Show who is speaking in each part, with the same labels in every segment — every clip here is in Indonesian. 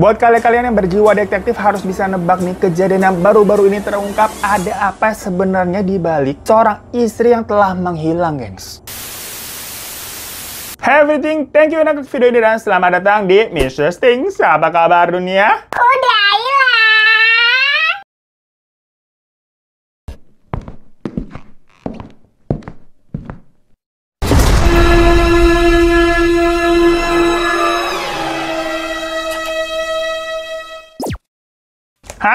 Speaker 1: Buat kalian-kalian yang berjiwa detektif harus bisa nebak nih kejadian yang baru-baru ini terungkap ada apa sebenarnya di balik seorang istri yang telah menghilang, gengs. Hey everything, thank you untuk video ini dan selamat datang di Mr. Stings. Apa kabar dunia? Udah.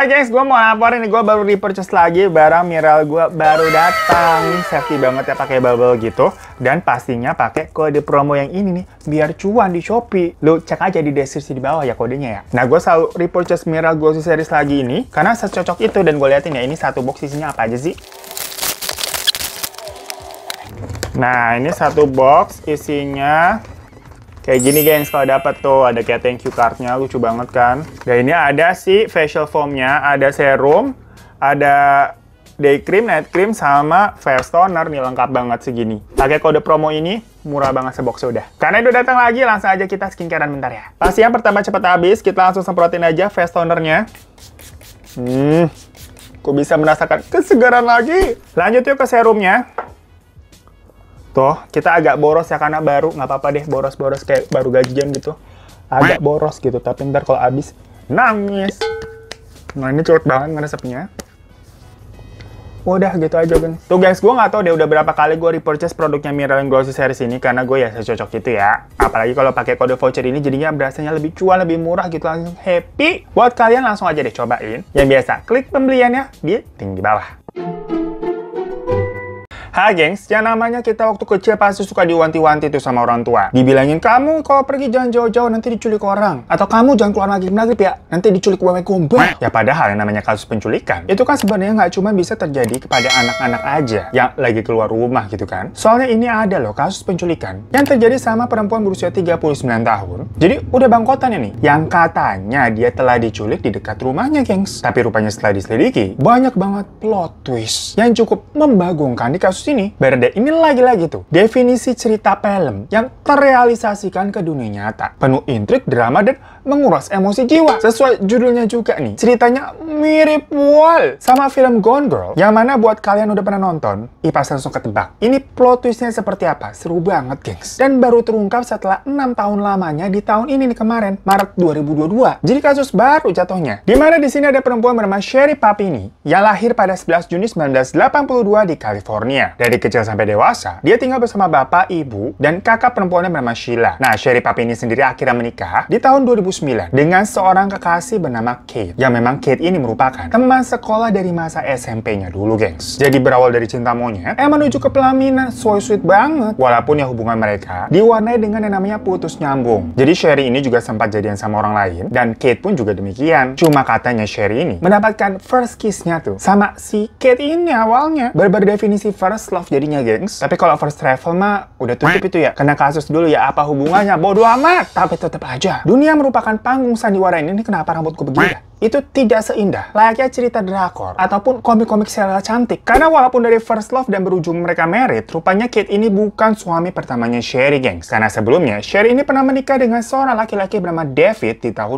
Speaker 1: Hai guys, gue mau laporin nih, gue baru repurchase lagi barang Miral gue baru datang. Safety banget ya pakai bubble gitu. Dan pastinya pakai kode promo yang ini nih, biar cuan di Shopee. Lu cek aja di deskripsi di bawah ya kodenya ya. Nah, gue selalu repurchase Miral gue Series lagi ini, karena secocok itu. Dan gue liatin ya, ini satu box isinya apa aja sih? Nah, ini satu box isinya Kayak gini gengs kalau dapat tuh ada kayak thank you cardnya lucu banget kan. Dan nah, ini ada si facial foamnya, ada serum, ada day cream, night cream, sama face toner nih lengkap banget segini. Pakai kode promo ini murah banget sebox udah. Karena udah datang lagi langsung aja kita skincarean bentar ya. Pasti yang pertama cepet habis kita langsung semprotin aja face tonernya. Hmm, aku bisa merasakan kesegaran lagi. Lanjut yuk ke serumnya. Tuh, kita agak boros ya karena baru, nggak apa-apa deh boros-boros kayak baru gajian gitu. Agak boros gitu, tapi ntar kalau habis nangis. Nah ini cocok banget resepnya. Udah gitu aja kan. Tuh guys, gue nggak tahu deh udah berapa kali gue repurchase produknya Miralin Glossy series ini karena gue ya cocok gitu ya. Apalagi kalau pakai kode voucher ini jadinya berasanya lebih cuan, lebih murah gitu langsung happy. Buat kalian langsung aja deh cobain. Yang biasa, klik pembeliannya di bawah Thank bawah. Hai gengs, yang namanya kita waktu kecil pasti suka diwanti-wanti tuh sama orang tua. Dibilangin kamu kalau pergi jangan jauh-jauh nanti diculik orang. Atau kamu jangan keluar lagi negeri ya, nanti diculik wewe gombal. Ya padahal yang namanya kasus penculikan, itu kan sebenarnya nggak cuma bisa terjadi kepada anak-anak aja yang lagi keluar rumah gitu kan. Soalnya ini ada loh kasus penculikan yang terjadi sama perempuan berusia 39 tahun. Jadi udah bangkotan ini, yang katanya dia telah diculik di dekat rumahnya gengs. Tapi rupanya setelah diselidiki, banyak banget plot twist yang cukup membagongkan di kasus ini, Berde ini lagi-lagi tuh definisi cerita film yang terrealisasikan ke dunia nyata, penuh intrik, drama, dan menguras emosi jiwa. Sesuai judulnya juga nih, ceritanya mirip Wall sama film Gone Girl, yang mana buat kalian udah pernah nonton, ih pasti langsung ketebak. Ini plot twistnya seperti apa? Seru banget, gengs. Dan baru terungkap setelah enam tahun lamanya di tahun ini nih kemarin, Maret 2022. Jadi kasus baru jatuhnya. Dimana di sini ada perempuan bernama Sherry Papi ini yang lahir pada 11 Juni 1982 di California. Dari kecil sampai dewasa, dia tinggal bersama bapak, ibu, dan kakak perempuannya bernama Sheila. Nah, Sherry Papi ini sendiri akhirnya menikah di tahun 2000 2009 dengan seorang kekasih bernama Kate, yang memang Kate ini merupakan teman sekolah dari masa SMP-nya dulu, gengs. Jadi berawal dari cinta monyet, eh menuju ke pelaminan, so sweet banget. Walaupun ya hubungan mereka diwarnai dengan yang namanya putus nyambung. Jadi Sherry ini juga sempat jadian sama orang lain, dan Kate pun juga demikian. Cuma katanya Sherry ini mendapatkan first kiss-nya tuh sama si Kate ini awalnya. Berber definisi first love jadinya, gengs. Tapi kalau first travel mah udah tutup itu ya. Kena kasus dulu ya, apa hubungannya? Bodoh amat. Tapi tetap aja, dunia merupakan makan panggung sandiwara ini, ini kenapa rambutku begini itu tidak seindah layaknya cerita drakor ataupun komik-komik serial cantik. Karena walaupun dari first love dan berujung mereka married, rupanya Kate ini bukan suami pertamanya Sherry, geng. Karena sebelumnya, Sherry ini pernah menikah dengan seorang laki-laki bernama David di tahun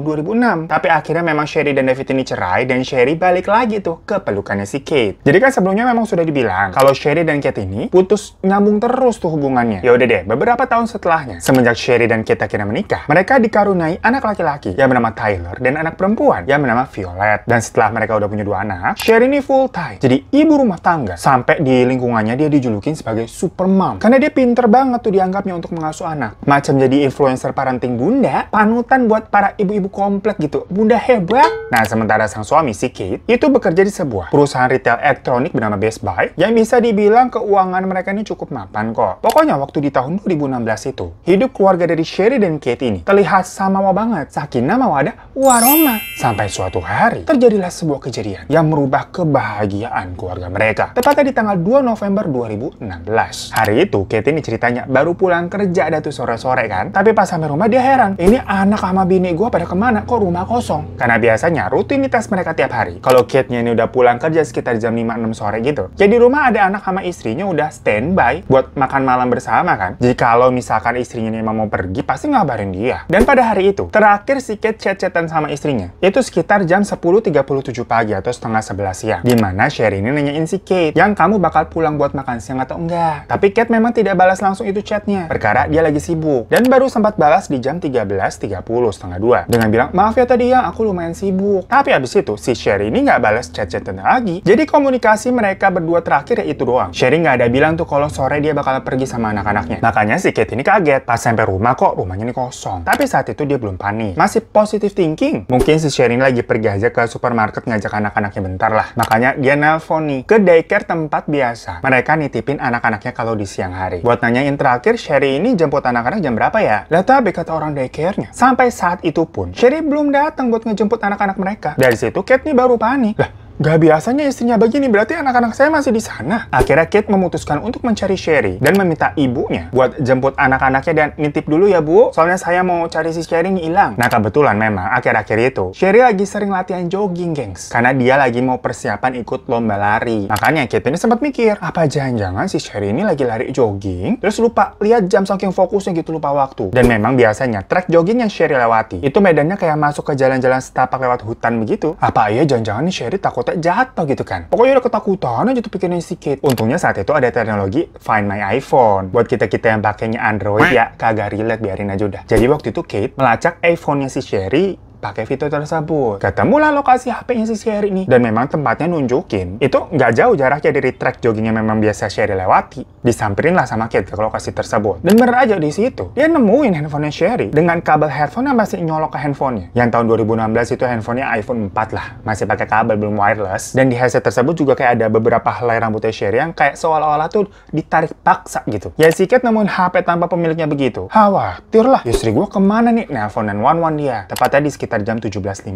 Speaker 1: 2006. Tapi akhirnya memang Sherry dan David ini cerai dan Sherry balik lagi tuh ke pelukannya si Kate. Jadi kan sebelumnya memang sudah dibilang kalau Sherry dan Kate ini putus nyambung terus tuh hubungannya. Ya udah deh, beberapa tahun setelahnya, semenjak Sherry dan Kate akhirnya menikah, mereka dikaruniai anak laki-laki yang bernama Tyler dan anak perempuan yang bernama Violet. Dan setelah mereka udah punya dua anak, Sherry ini full time. Jadi ibu rumah tangga. Sampai di lingkungannya dia dijulukin sebagai super mom. Karena dia pinter banget tuh dianggapnya untuk mengasuh anak. Macam jadi influencer parenting bunda, panutan buat para ibu-ibu komplek gitu. Bunda hebat. Nah, sementara sang suami si Kate, itu bekerja di sebuah perusahaan retail elektronik bernama Best Buy yang bisa dibilang keuangan mereka ini cukup mapan kok. Pokoknya waktu di tahun 2016 itu, hidup keluarga dari Sherry dan Kate ini terlihat sama mau banget. Sakinah wadah waroma. Sampai suatu hari, terjadilah sebuah kejadian yang merubah kebahagiaan keluarga mereka. Tepatnya di tanggal 2 November 2016. Hari itu, Kate ini ceritanya baru pulang kerja ada tuh sore-sore kan. Tapi pas sampai rumah dia heran, ini anak sama bini gue pada kemana kok rumah kosong? Karena biasanya rutinitas mereka tiap hari. Kalau Kate-nya ini udah pulang kerja sekitar jam 5-6 sore gitu. Jadi rumah ada anak sama istrinya udah standby buat makan malam bersama kan. Jadi kalau misalkan istrinya ini emang mau pergi, pasti ngabarin dia. Dan pada hari itu, terakhir si Kate chat-chatan sama istrinya. Itu sekitar sekitar jam 10.37 pagi atau setengah sebelas siang. Dimana Sherry ini nanyain si Kate yang kamu bakal pulang buat makan siang atau enggak. Tapi Kate memang tidak balas langsung itu chatnya. Perkara dia lagi sibuk. Dan baru sempat balas di jam 13.30 setengah dua Dengan bilang, maaf ya tadi ya aku lumayan sibuk. Tapi abis itu si Sherry ini nggak balas chat chatnya lagi. Jadi komunikasi mereka berdua terakhir ya itu doang. Sherry nggak ada bilang tuh kalau sore dia bakal pergi sama anak-anaknya. Makanya si Kate ini kaget. Pas sampai rumah kok rumahnya ini kosong. Tapi saat itu dia belum panik. Masih positive thinking. Mungkin si Sherry lagi lagi pergi aja ke supermarket ngajak anak-anaknya bentar lah. Makanya dia nelpon nih ke daycare tempat biasa. Mereka nitipin anak-anaknya kalau di siang hari. Buat nanyain terakhir, Sherry ini jemput anak-anak jam berapa ya? Lah tapi kata orang daycare-nya. Sampai saat itu pun, Sherry belum datang buat ngejemput anak-anak mereka. Dari situ, Kate nih baru panik. Lah, Gak biasanya istrinya begini, berarti anak-anak saya masih di sana. Akhirnya Kate memutuskan untuk mencari Sherry dan meminta ibunya buat jemput anak-anaknya dan nitip dulu ya bu, soalnya saya mau cari si Sherry yang hilang. Nah kebetulan memang akhir-akhir itu, Sherry lagi sering latihan jogging gengs, karena dia lagi mau persiapan ikut lomba lari. Makanya Kate ini sempat mikir, apa jangan-jangan si Sherry ini lagi lari jogging, terus lupa lihat jam saking fokusnya gitu lupa waktu. Dan memang biasanya track jogging yang Sherry lewati, itu medannya kayak masuk ke jalan-jalan setapak lewat hutan begitu. Apa iya jangan-jangan nih Sherry takut takutnya jatuh gitu kan. Pokoknya udah ketakutan aja tuh si Kate. Untungnya saat itu ada teknologi Find My iPhone. Buat kita-kita yang pakainya Android ya kagak relate biarin aja udah. Jadi waktu itu Kate melacak iPhone-nya si Sherry pakai fitur tersebut. Ketemulah lokasi HP-nya si Sherry nih. Dan memang tempatnya nunjukin. Itu nggak jauh jaraknya dari track jogging yang memang biasa Sherry lewati. Disamperin lah sama Kate ke lokasi tersebut. Dan bener aja di situ. Dia nemuin handphonenya Sherry dengan kabel headphone yang masih nyolok ke handphonenya. Yang tahun 2016 itu handphonenya iPhone 4 lah. Masih pakai kabel, belum wireless. Dan di headset tersebut juga kayak ada beberapa helai rambutnya Sherry yang kayak seolah-olah tuh ditarik paksa gitu. Ya si Kate nemuin HP tanpa pemiliknya begitu. Khawatir lah. Istri ya, gue kemana nih? Nelfon One dia. Tepatnya di sekitar sekitar jam 17.50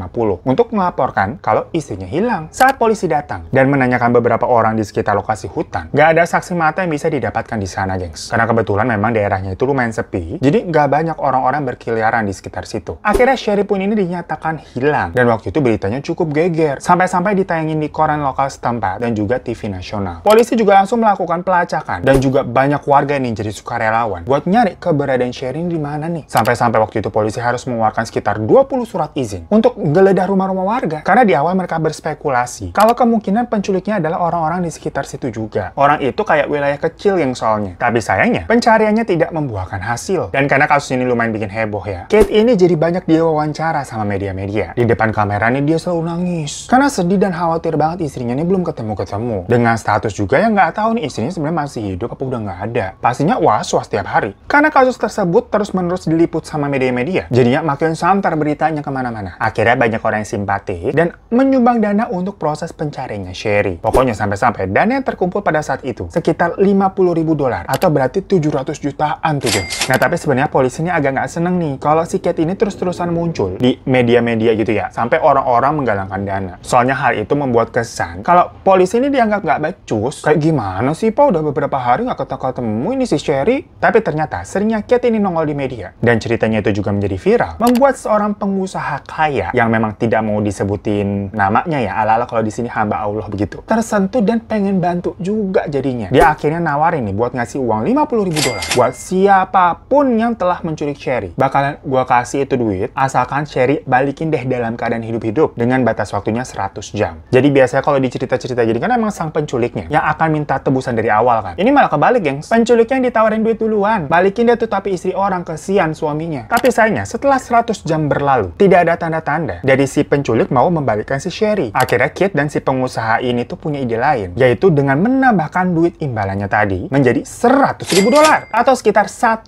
Speaker 1: untuk melaporkan kalau istrinya hilang saat polisi datang dan menanyakan beberapa orang di sekitar lokasi hutan. Gak ada saksi mata yang bisa didapatkan di sana, gengs. Karena kebetulan memang daerahnya itu lumayan sepi, jadi gak banyak orang-orang berkeliaran di sekitar situ. Akhirnya Sherry pun ini dinyatakan hilang dan waktu itu beritanya cukup geger sampai-sampai ditayangin di koran lokal setempat dan juga TV nasional. Polisi juga langsung melakukan pelacakan dan juga banyak warga yang jadi sukarelawan buat nyari keberadaan Sherry di mana nih. Sampai-sampai waktu itu polisi harus mengeluarkan sekitar 20 surat surat izin untuk geledah rumah-rumah warga karena di awal mereka berspekulasi kalau kemungkinan penculiknya adalah orang-orang di sekitar situ juga. Orang itu kayak wilayah kecil yang soalnya. Tapi sayangnya, pencariannya tidak membuahkan hasil. Dan karena kasus ini lumayan bikin heboh ya, Kate ini jadi banyak dia wawancara sama media-media. Di depan kameranya dia selalu nangis. Karena sedih dan khawatir banget istrinya ini belum ketemu-ketemu. Dengan status juga yang nggak tahu nih istrinya sebenarnya masih hidup apa udah nggak ada. Pastinya was-was tiap hari. Karena kasus tersebut terus-menerus diliput sama media-media, jadinya makin santar beritanya ke kemana-mana. Akhirnya banyak orang yang simpati dan menyumbang dana untuk proses pencariannya Sherry. Pokoknya sampai-sampai dana yang terkumpul pada saat itu sekitar 50 ribu dolar atau berarti 700 jutaan tuh guys. Nah tapi sebenarnya polisi ini agak nggak seneng nih kalau si Kate ini terus-terusan muncul di media-media gitu ya sampai orang-orang menggalangkan dana. Soalnya hal itu membuat kesan kalau polisi ini dianggap nggak becus. Kayak gimana sih Pak udah beberapa hari nggak ketemu-ketemu ini si Sherry? Tapi ternyata seringnya Kate ini nongol di media dan ceritanya itu juga menjadi viral membuat seorang pengusaha pengusaha kaya yang memang tidak mau disebutin namanya ya, ala-ala kalau di sini hamba Allah begitu. Tersentuh dan pengen bantu juga jadinya. Dia akhirnya nawarin nih buat ngasih uang 50 ribu dolar buat siapapun yang telah menculik Sherry Bakalan gua kasih itu duit asalkan Sherry balikin deh dalam keadaan hidup-hidup dengan batas waktunya 100 jam. Jadi biasanya kalau dicerita cerita jadi kan emang sang penculiknya yang akan minta tebusan dari awal kan. Ini malah kebalik, gengs. Penculiknya yang ditawarin duit duluan, balikin deh tuh tapi istri orang kesian suaminya. Tapi sayangnya setelah 100 jam berlalu, tidak tidak ada tanda-tanda dari si penculik mau membalikkan si Sherry. Akhirnya Kate dan si pengusaha ini tuh punya ide lain, yaitu dengan menambahkan duit imbalannya tadi menjadi 100 ribu dolar atau sekitar 1,4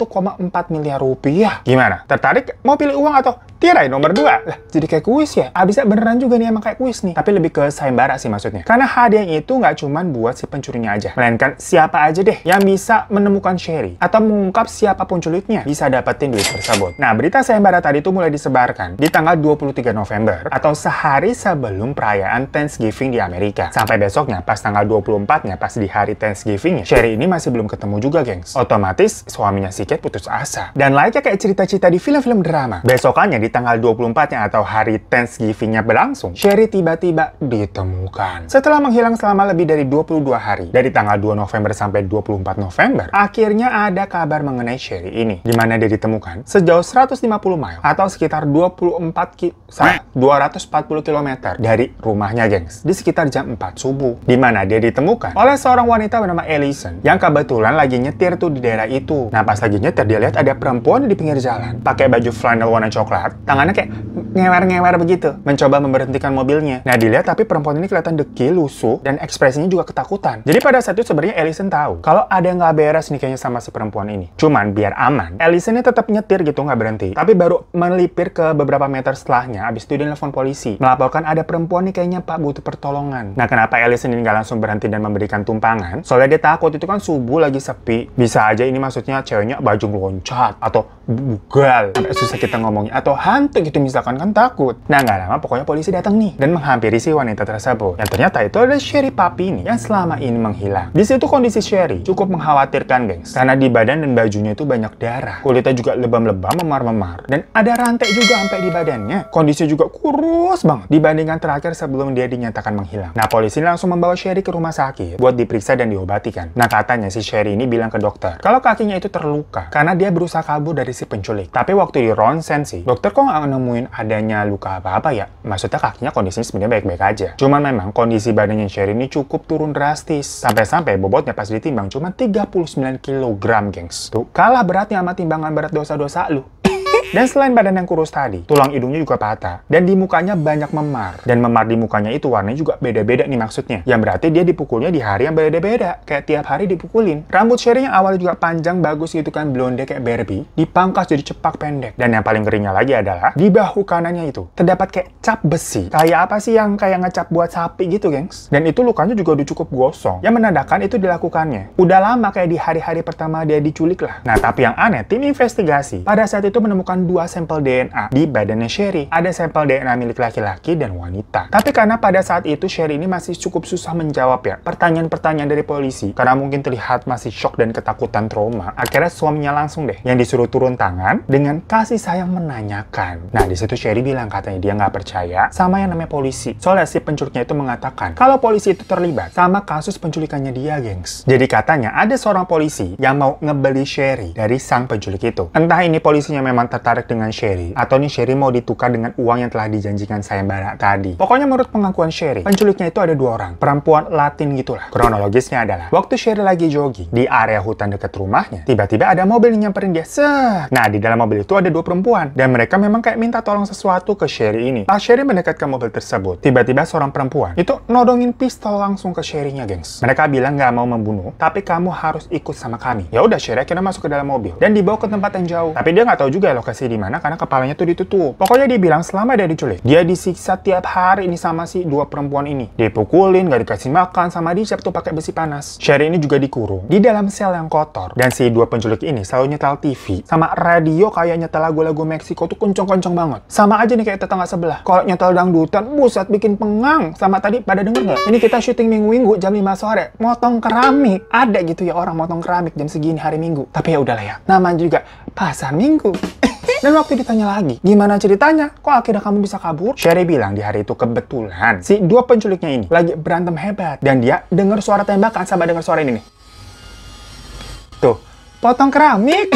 Speaker 1: miliar rupiah. Gimana? Tertarik? Mau pilih uang atau tirai nomor 2? Lah, jadi kayak kuis ya? Abisnya ah, beneran juga nih emang kayak kuis nih. Tapi lebih ke sayembara sih maksudnya. Karena hadiah itu nggak cuma buat si pencurinya aja, melainkan siapa aja deh yang bisa menemukan Sherry atau mengungkap siapa penculiknya bisa dapetin duit tersebut. Nah, berita sayembara tadi itu mulai disebarkan di tanggal 23 November atau sehari sebelum perayaan Thanksgiving di Amerika. Sampai besoknya pas tanggal 24-nya pas di hari Thanksgiving, Sherry ini masih belum ketemu juga, gengs. Otomatis suaminya si Kate putus asa. Dan layaknya kayak cerita-cerita di film-film drama. Besokannya di tanggal 24-nya atau hari Thanksgiving-nya berlangsung, Sherry tiba-tiba ditemukan. Setelah menghilang selama lebih dari 22 hari, dari tanggal 2 November sampai 24 November, akhirnya ada kabar mengenai Sherry ini, di mana dia ditemukan sejauh 150 mile atau sekitar 24 4 ki empat 240 km dari rumahnya, gengs. Di sekitar jam 4 subuh, di mana dia ditemukan oleh seorang wanita bernama Alison yang kebetulan lagi nyetir tuh di daerah itu. Nah, pas lagi nyetir dia lihat ada perempuan di pinggir jalan, pakai baju flanel warna coklat, tangannya kayak ngewer-ngewer begitu, mencoba memberhentikan mobilnya. Nah, dilihat tapi perempuan ini kelihatan dekil, lusuh, dan ekspresinya juga ketakutan. Jadi pada saat itu sebenarnya Alison tahu kalau ada yang nggak beres nih kayaknya sama si perempuan ini. Cuman biar aman, Alison ini tetap nyetir gitu nggak berhenti, tapi baru melipir ke beberapa meter setelahnya, abis itu dia nelfon polisi. Melaporkan ada perempuan nih kayaknya pak butuh pertolongan. Nah kenapa Alice ini nggak langsung berhenti dan memberikan tumpangan? Soalnya dia takut itu kan subuh lagi sepi. Bisa aja ini maksudnya ceweknya baju loncat atau bugal. Sampai susah kita ngomongnya. Atau hantu gitu misalkan kan takut. Nah nggak lama pokoknya polisi datang nih dan menghampiri si wanita tersebut. Yang ternyata itu ada Sherry Papi nih yang selama ini menghilang. Di situ kondisi Sherry cukup mengkhawatirkan gengs. Karena di badan dan bajunya itu banyak darah. Kulitnya juga lebam-lebam, memar-memar. Dan ada rantai juga sampai di badannya. Kondisi juga kurus banget dibandingkan terakhir sebelum dia dinyatakan menghilang. Nah, polisi langsung membawa Sherry ke rumah sakit buat diperiksa dan diobatikan. Nah, katanya si Sherry ini bilang ke dokter kalau kakinya itu terluka karena dia berusaha kabur dari si penculik. Tapi waktu di ronsen sih, dokter kok nggak nemuin adanya luka apa-apa ya? Maksudnya kakinya kondisinya sebenarnya baik-baik aja. Cuman memang kondisi badannya Sherry ini cukup turun drastis. Sampai-sampai bobotnya pas ditimbang cuma 39 kg, gengs. Tuh, kalah beratnya sama timbangan berat dosa-dosa lu. Dan selain badan yang kurus tadi, tulang hidungnya juga patah. Dan di mukanya banyak memar. Dan memar di mukanya itu warnanya juga beda-beda nih maksudnya. Yang berarti dia dipukulnya di hari yang beda-beda. Kayak tiap hari dipukulin. Rambut Sherry yang awalnya juga panjang, bagus gitu kan, blonde kayak Barbie, dipangkas jadi cepak pendek. Dan yang paling keringnya lagi adalah di bahu kanannya itu. Terdapat kayak cap besi. Kayak apa sih yang kayak ngecap buat sapi gitu, gengs? Dan itu lukanya juga udah cukup gosong. Yang menandakan itu dilakukannya. Udah lama kayak di hari-hari pertama dia diculik lah. Nah, tapi yang aneh, tim investigasi pada saat itu menemukan menemukan dua sampel DNA di badannya Sherry. Ada sampel DNA milik laki-laki dan wanita. Tapi karena pada saat itu Sherry ini masih cukup susah menjawab ya pertanyaan-pertanyaan dari polisi karena mungkin terlihat masih shock dan ketakutan trauma. Akhirnya suaminya langsung deh yang disuruh turun tangan dengan kasih sayang menanyakan. Nah di situ Sherry bilang katanya dia nggak percaya sama yang namanya polisi. Soalnya si penculiknya itu mengatakan kalau polisi itu terlibat sama kasus penculikannya dia, gengs. Jadi katanya ada seorang polisi yang mau ngebeli Sherry dari sang penculik itu. Entah ini polisinya memang ter tertarik dengan Sherry atau nih Sherry mau ditukar dengan uang yang telah dijanjikan sayembara tadi. Pokoknya menurut pengakuan Sherry, penculiknya itu ada dua orang, perempuan Latin gitulah. Kronologisnya adalah waktu Sherry lagi jogging di area hutan dekat rumahnya, tiba-tiba ada mobil yang nyamperin dia. Seh. Nah, di dalam mobil itu ada dua perempuan dan mereka memang kayak minta tolong sesuatu ke Sherry ini. Pas nah, Sherry mendekat ke mobil tersebut, tiba-tiba seorang perempuan itu nodongin pistol langsung ke Sherry-nya, gengs. Mereka bilang nggak mau membunuh, tapi kamu harus ikut sama kami. Ya udah Sherry akhirnya masuk ke dalam mobil dan dibawa ke tempat yang jauh. Tapi dia nggak tahu juga loh lokasi di mana karena kepalanya tuh ditutup. Pokoknya dia bilang selama dia diculik, dia disiksa tiap hari ini sama si dua perempuan ini. Dipukulin, gak dikasih makan, sama dicap tuh pakai besi panas. Sherry ini juga dikurung di dalam sel yang kotor. Dan si dua penculik ini selalu nyetel TV. Sama radio kayak nyetel lagu-lagu Meksiko tuh kencong-kencong banget. Sama aja nih kayak tetangga sebelah. Kalau nyetel dangdutan, buset bikin pengang. Sama tadi pada denger nggak? Ini kita syuting minggu-minggu jam 5 sore. Motong keramik. Ada gitu ya orang motong keramik jam segini hari minggu. Tapi ya udahlah ya. Nama juga pasar minggu. Dan waktu ditanya lagi, gimana ceritanya? Kok akhirnya kamu bisa kabur? Sherry bilang di hari itu kebetulan si dua penculiknya ini lagi berantem hebat. Dan dia dengar suara tembakan sama dengar suara ini nih. Tuh, potong keramik.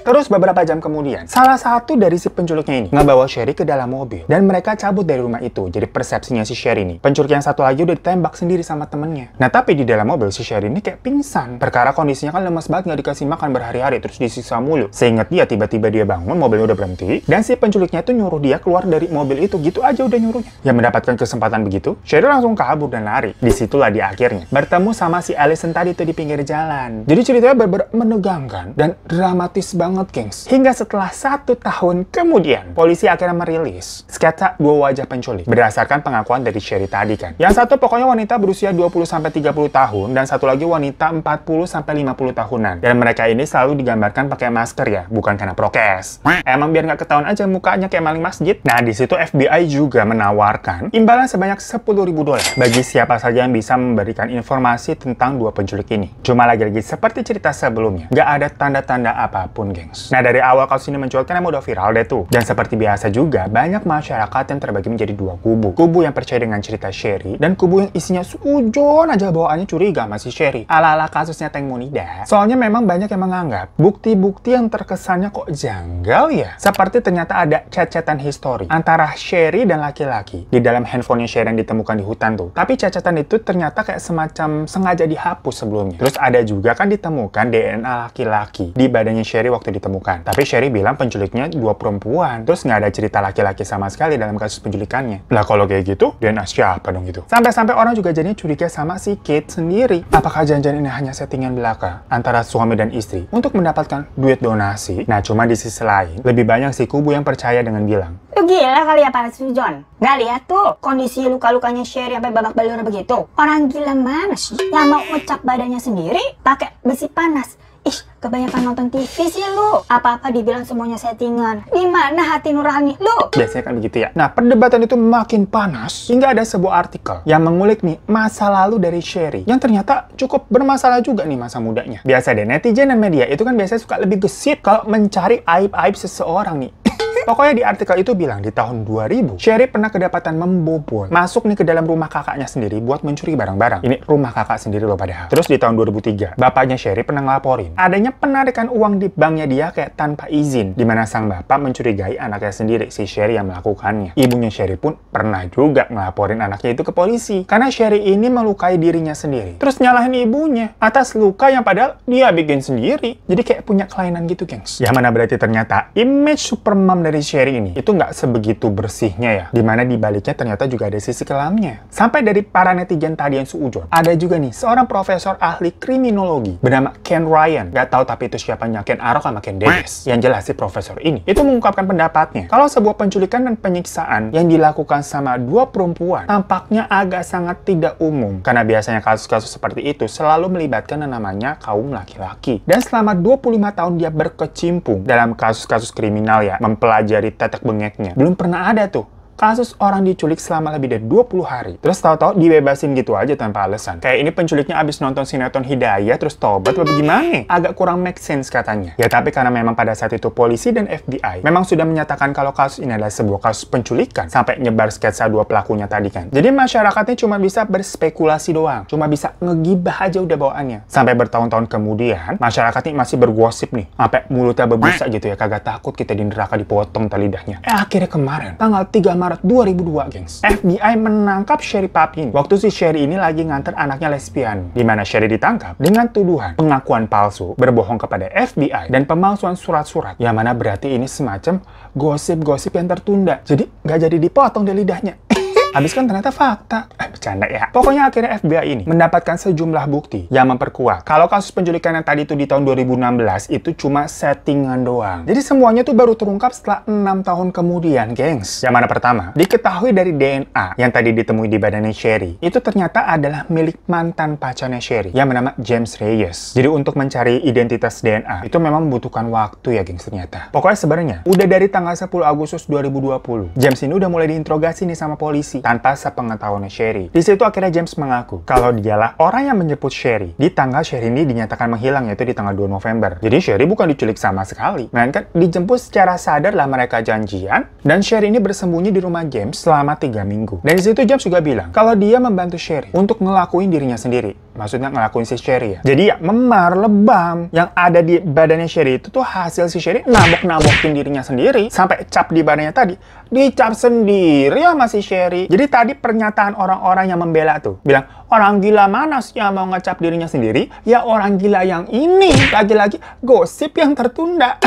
Speaker 1: Terus beberapa jam kemudian, salah satu dari si penculiknya ini ngebawa Sherry ke dalam mobil dan mereka cabut dari rumah itu. Jadi persepsinya si Sherry ini, penculik yang satu lagi udah ditembak sendiri sama temennya. Nah tapi di dalam mobil si Sherry ini kayak pingsan. Perkara kondisinya kan lemas banget nggak dikasih makan berhari-hari terus disiksa mulu. Seingat dia tiba-tiba dia bangun mobilnya udah berhenti dan si penculiknya itu nyuruh dia keluar dari mobil itu gitu aja udah nyuruhnya. Yang mendapatkan kesempatan begitu, Sherry langsung kabur dan lari. Disitulah di akhirnya bertemu sama si Allison tadi itu di pinggir jalan. Jadi ceritanya benar menegangkan dan dramatis banget banget, gengs. Hingga setelah satu tahun kemudian, polisi akhirnya merilis sketsa dua wajah penculik berdasarkan pengakuan dari Sherry tadi kan. Yang satu pokoknya wanita berusia 20-30 tahun dan satu lagi wanita 40-50 tahunan. Dan mereka ini selalu digambarkan pakai masker ya, bukan karena prokes. Emang biar nggak ketahuan aja mukanya kayak maling masjid? Nah, di situ FBI juga menawarkan imbalan sebanyak ribu dolar bagi siapa saja yang bisa memberikan informasi tentang dua penculik ini. Cuma lagi-lagi seperti cerita sebelumnya, nggak ada tanda-tanda apapun, gengs. Nah, dari awal kasus ini muncul kan emang udah viral deh tuh. Dan seperti biasa juga, banyak masyarakat yang terbagi menjadi dua kubu. Kubu yang percaya dengan cerita Sherry, dan kubu yang isinya sujon aja bawaannya curiga masih Sherry. Ala-ala kasusnya Teng Monida. Soalnya memang banyak yang menganggap bukti-bukti yang terkesannya kok janggal ya. Seperti ternyata ada cacatan histori antara Sherry dan laki-laki di dalam handphonenya Sherry yang ditemukan di hutan tuh. Tapi cacatan itu ternyata kayak semacam sengaja dihapus sebelumnya. Terus ada juga kan ditemukan DNA laki-laki di badannya Sherry waktu itu ditemukan. Tapi Sherry bilang penculiknya dua perempuan, terus nggak ada cerita laki-laki sama sekali dalam kasus penculikannya. Lah kalau kayak gitu, dan DNA apa dong itu? Sampai-sampai orang juga jadinya curiga sama si Kate sendiri. Apakah janjian ini hanya settingan belaka antara suami dan istri untuk mendapatkan duit donasi? Nah cuma di sisi lain, lebih banyak si kubu yang percaya dengan bilang, Lu gila ya kali ya Pak John? Gak lihat tuh kondisi luka-lukanya Sherry sampai babak belur begitu. Orang gila mana sih yang mau ngecap badannya sendiri pakai besi panas? Ih, kebanyakan nonton TV sih lu. Apa-apa dibilang semuanya settingan. Di mana hati nurani lu? Biasanya kan begitu ya. Nah, perdebatan itu makin panas hingga ada sebuah artikel yang mengulik nih masa lalu dari Sherry yang ternyata cukup bermasalah juga nih masa mudanya. Biasa deh, netizen dan media itu kan biasanya suka lebih gesit kalau mencari aib-aib seseorang nih. Pokoknya di artikel itu bilang di tahun 2000, Sherry pernah kedapatan membobol masuk nih ke dalam rumah kakaknya sendiri buat mencuri barang-barang. Ini rumah kakak sendiri loh padahal. Terus di tahun 2003, bapaknya Sherry pernah ngelaporin adanya penarikan uang di banknya dia kayak tanpa izin, Dimana sang bapak mencurigai anaknya sendiri si Sherry yang melakukannya. Ibunya Sherry pun pernah juga ngelaporin anaknya itu ke polisi karena Sherry ini melukai dirinya sendiri. Terus nyalahin ibunya atas luka yang padahal dia bikin sendiri. Jadi kayak punya kelainan gitu, gengs. Yang mana berarti ternyata image supermom dari dari Sherry ini itu nggak sebegitu bersihnya ya. Dimana dibaliknya ternyata juga ada sisi kelamnya. Sampai dari para netizen tadi yang seujur, ada juga nih seorang profesor ahli kriminologi bernama Ken Ryan. Nggak tahu tapi itu siapanya Ken Arok sama Ken Dennis. Yang jelas si profesor ini itu mengungkapkan pendapatnya kalau sebuah penculikan dan penyiksaan yang dilakukan sama dua perempuan tampaknya agak sangat tidak umum karena biasanya kasus-kasus seperti itu selalu melibatkan yang namanya kaum laki-laki. Dan selama 25 tahun dia berkecimpung dalam kasus-kasus kriminal ya, mempelajari pelajari tetek bengeknya. Belum pernah ada tuh kasus orang diculik selama lebih dari 20 hari. Terus tahu-tahu dibebasin gitu aja tanpa alasan. Kayak ini penculiknya abis nonton sinetron Hidayah terus tobat apa gimana? Agak kurang make sense katanya. Ya tapi karena memang pada saat itu polisi dan FBI memang sudah menyatakan kalau kasus ini adalah sebuah kasus penculikan sampai nyebar sketsa dua pelakunya tadi kan. Jadi masyarakatnya cuma bisa berspekulasi doang. Cuma bisa ngegibah aja udah bawaannya. Sampai bertahun-tahun kemudian masyarakatnya masih bergosip nih. Sampai mulutnya berbusa gitu ya kagak takut kita di neraka dipotong tali lidahnya. Eh akhirnya kemarin tanggal 3 Maret Maret 2002, gengs. FBI menangkap Sherry Papin. Waktu si Sherry ini lagi nganter anaknya lesbian, di mana Sherry ditangkap dengan tuduhan pengakuan palsu, berbohong kepada FBI, dan pemalsuan surat-surat. Yang mana berarti ini semacam gosip-gosip yang tertunda. Jadi nggak jadi dipotong di lidahnya. Habis kan ternyata fakta. Eh, bercanda ya. Pokoknya akhirnya FBI ini mendapatkan sejumlah bukti yang memperkuat kalau kasus penculikan yang tadi itu di tahun 2016 itu cuma settingan doang. Jadi semuanya tuh baru terungkap setelah 6 tahun kemudian, gengs. Yang mana pertama, diketahui dari DNA yang tadi ditemui di badannya Sherry, itu ternyata adalah milik mantan pacarnya Sherry yang bernama James Reyes. Jadi untuk mencari identitas DNA, itu memang membutuhkan waktu ya, gengs, ternyata. Pokoknya sebenarnya, udah dari tanggal 10 Agustus 2020, James ini udah mulai diinterogasi nih sama polisi tanpa sepengetahuan Sherry. Di situ akhirnya James mengaku kalau dialah orang yang menyebut Sherry di tanggal Sherry ini dinyatakan menghilang yaitu di tanggal 2 November. Jadi Sherry bukan diculik sama sekali, melainkan dijemput secara sadar lah mereka janjian dan Sherry ini bersembunyi di rumah James selama tiga minggu. Dan di situ James juga bilang kalau dia membantu Sherry untuk ngelakuin dirinya sendiri maksudnya ngelakuin si Sherry ya. Jadi ya memar, lebam yang ada di badannya Sherry itu tuh hasil si Sherry nabok-nabokin dirinya sendiri sampai cap di badannya tadi dicap sendiri ya masih Sherry. Jadi tadi pernyataan orang-orang yang membela tuh bilang orang gila mana sih yang mau ngecap dirinya sendiri? Ya orang gila yang ini. Lagi-lagi gosip yang tertunda.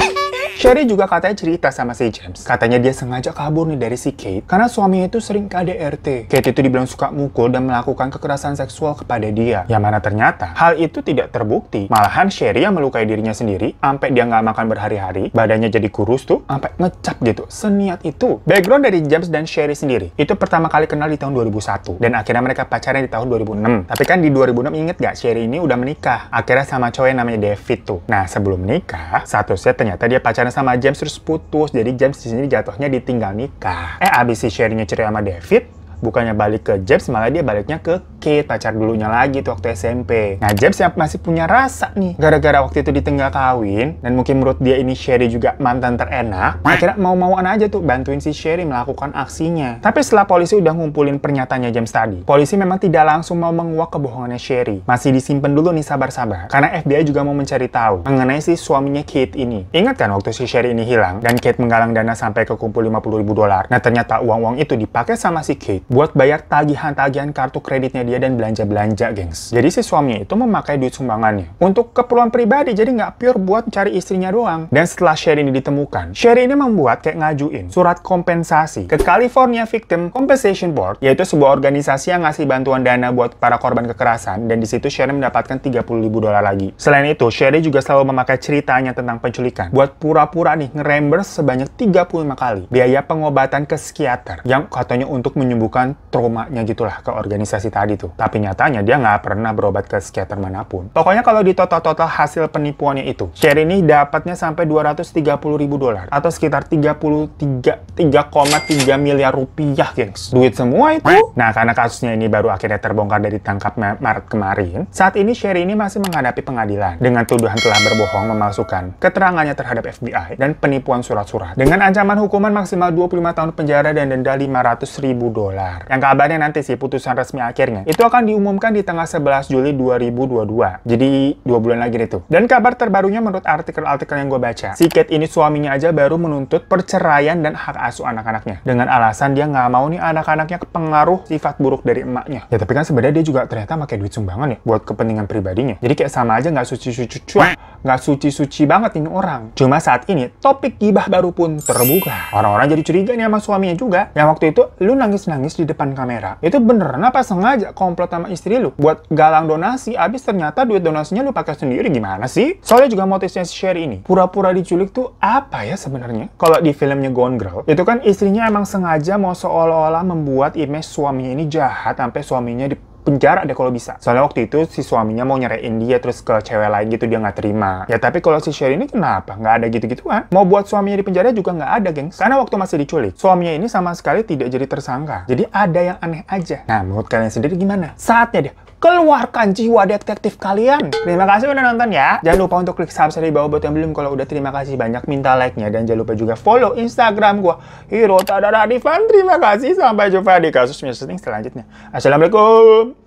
Speaker 1: Sherry juga katanya cerita sama si James. Katanya dia sengaja kabur nih dari si Kate karena suaminya itu sering KDRT. Kate itu dibilang suka mukul dan melakukan kekerasan seksual kepada dia. Yang mana ternyata hal itu tidak terbukti. Malahan Sherry yang melukai dirinya sendiri sampai dia nggak makan berhari-hari, badannya jadi kurus tuh, sampai ngecap gitu. Seniat itu. Background dari James dan Sherry sendiri itu pertama kali kenal di tahun 2001 dan akhirnya mereka pacaran di tahun 2006. Tapi kan di 2006 inget gak Sherry ini udah menikah. Akhirnya sama cowok yang namanya David tuh. Nah sebelum menikah, statusnya ternyata dia pacaran sama James terus putus. Jadi James di sini jatuhnya ditinggal nikah. Eh abis si Sherrynya cerai sama David, bukannya balik ke James malah dia baliknya ke Kate pacar dulunya lagi tuh waktu SMP nah James yang masih punya rasa nih gara-gara waktu itu ditinggal kawin dan mungkin menurut dia ini Sherry juga mantan terenak akhirnya mau-mauan aja tuh bantuin si Sherry melakukan aksinya tapi setelah polisi udah ngumpulin pernyataannya James tadi polisi memang tidak langsung mau menguak kebohongannya Sherry masih disimpan dulu nih sabar-sabar karena FBI juga mau mencari tahu mengenai si suaminya Kate ini ingat kan waktu si Sherry ini hilang dan Kate menggalang dana sampai ke kumpul 50 ribu dolar nah ternyata uang-uang itu dipakai sama si Kate buat bayar tagihan-tagihan kartu kreditnya dia dan belanja-belanja, gengs. Jadi si suaminya itu memakai duit sumbangannya untuk keperluan pribadi, jadi nggak pure buat cari istrinya doang. Dan setelah Sherry ini ditemukan, Sherry ini membuat kayak ngajuin surat kompensasi ke California Victim Compensation Board, yaitu sebuah organisasi yang ngasih bantuan dana buat para korban kekerasan, dan di situ Sherry mendapatkan 30 ribu dolar lagi. Selain itu, Sherry juga selalu memakai ceritanya tentang penculikan buat pura-pura nih ngerembers sebanyak 35 kali biaya pengobatan ke psikiater yang katanya untuk menyembuhkan menyebabkan traumanya gitulah ke organisasi tadi tuh. Tapi nyatanya dia nggak pernah berobat ke psikiater manapun. Pokoknya kalau di total-total hasil penipuannya itu, Sherry ini dapatnya sampai 230 ribu dolar atau sekitar 33 3,3 miliar rupiah, gengs. Duit semua itu. Nah, karena kasusnya ini baru akhirnya terbongkar dari tangkap Maret kemarin, saat ini Sherry ini masih menghadapi pengadilan dengan tuduhan telah berbohong memalsukan keterangannya terhadap FBI dan penipuan surat-surat dengan ancaman hukuman maksimal 25 tahun penjara dan denda 500 ribu dolar digelar. Yang kabarnya nanti sih putusan resmi akhirnya. Itu akan diumumkan di tengah 11 Juli 2022. Jadi dua bulan lagi itu. Dan kabar terbarunya menurut artikel-artikel yang gue baca, si Kate ini suaminya aja baru menuntut perceraian dan hak asuh anak-anaknya. Dengan alasan dia nggak mau nih anak-anaknya kepengaruh sifat buruk dari emaknya. Ya tapi kan sebenarnya dia juga ternyata pakai duit sumbangan ya buat kepentingan pribadinya. Jadi kayak sama aja nggak suci-suci nggak suci-suci banget ini orang. Cuma saat ini topik gibah baru pun terbuka. Orang-orang jadi curiga nih sama suaminya juga. Yang waktu itu lu nangis-nangis nangis di depan kamera, itu beneran apa sengaja komplot sama istri lu buat galang donasi, abis ternyata duit donasinya lu pakai sendiri gimana sih? Soalnya juga motifnya si Sherry ini, pura-pura diculik tuh apa ya sebenarnya? Kalau di filmnya Gone Girl, itu kan istrinya emang sengaja mau seolah-olah membuat image suaminya ini jahat sampai suaminya di penjara deh kalau bisa. Soalnya waktu itu si suaminya mau nyerahin dia terus ke cewek lain gitu dia nggak terima. Ya tapi kalau si Sherry ini kenapa? Nggak ada gitu gitu kan? Mau buat suaminya di penjara juga nggak ada, geng. Karena waktu masih diculik, suaminya ini sama sekali tidak jadi tersangka. Jadi ada yang aneh aja. Nah, menurut kalian sendiri gimana? Saatnya deh keluarkan jiwa detektif kalian. Terima kasih udah nonton ya. Jangan lupa untuk klik subscribe di bawah buat yang belum. Kalau udah terima kasih banyak, minta like-nya. Dan jangan lupa juga follow Instagram gua Hiro Tadara Divan. Terima kasih. Sampai jumpa di kasus misleading selanjutnya. Assalamualaikum.